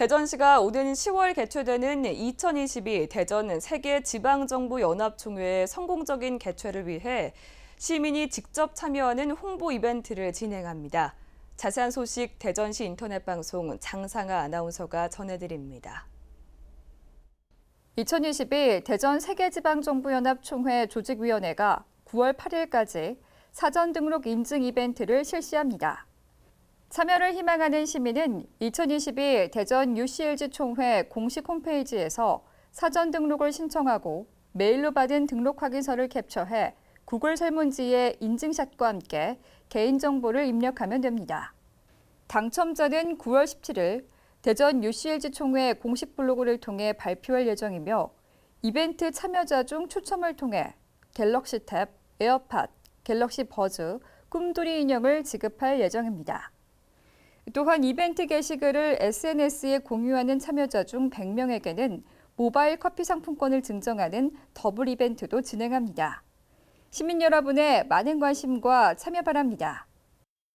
대전시가 오는 10월 개최되는 2022 대전 세계 지방정부 연합총회 성공적인 개최를 위해 시민이 직접 참여하는 홍보 이벤트를 진행합니다. 자세한 소식 대전시 인터넷 방송 장상아 아나운서가 전해드립니다. 2022 대전 세계지방정부연합총회 조직위원회가 9월 8일까지 사전 등록 인증 이벤트를 실시합니다. 참여를 희망하는 시민은 2022 대전 UCLG 총회 공식 홈페이지에서 사전 등록을 신청하고 메일로 받은 등록 확인서를 캡처해 구글 설문지에 인증샷과 함께 개인정보를 입력하면 됩니다. 당첨자는 9월 17일 대전 UCLG 총회 공식 블로그를 통해 발표할 예정이며 이벤트 참여자 중 추첨을 통해 갤럭시 탭, 에어팟, 갤럭시 버즈, 꿈돌이 인형을 지급할 예정입니다. 또한 이벤트 게시글을 SNS에 공유하는 참여자 중 100명에게는 모바일 커피 상품권을 증정하는 더블 이벤트도 진행합니다. 시민 여러분의 많은 관심과 참여 바랍니다.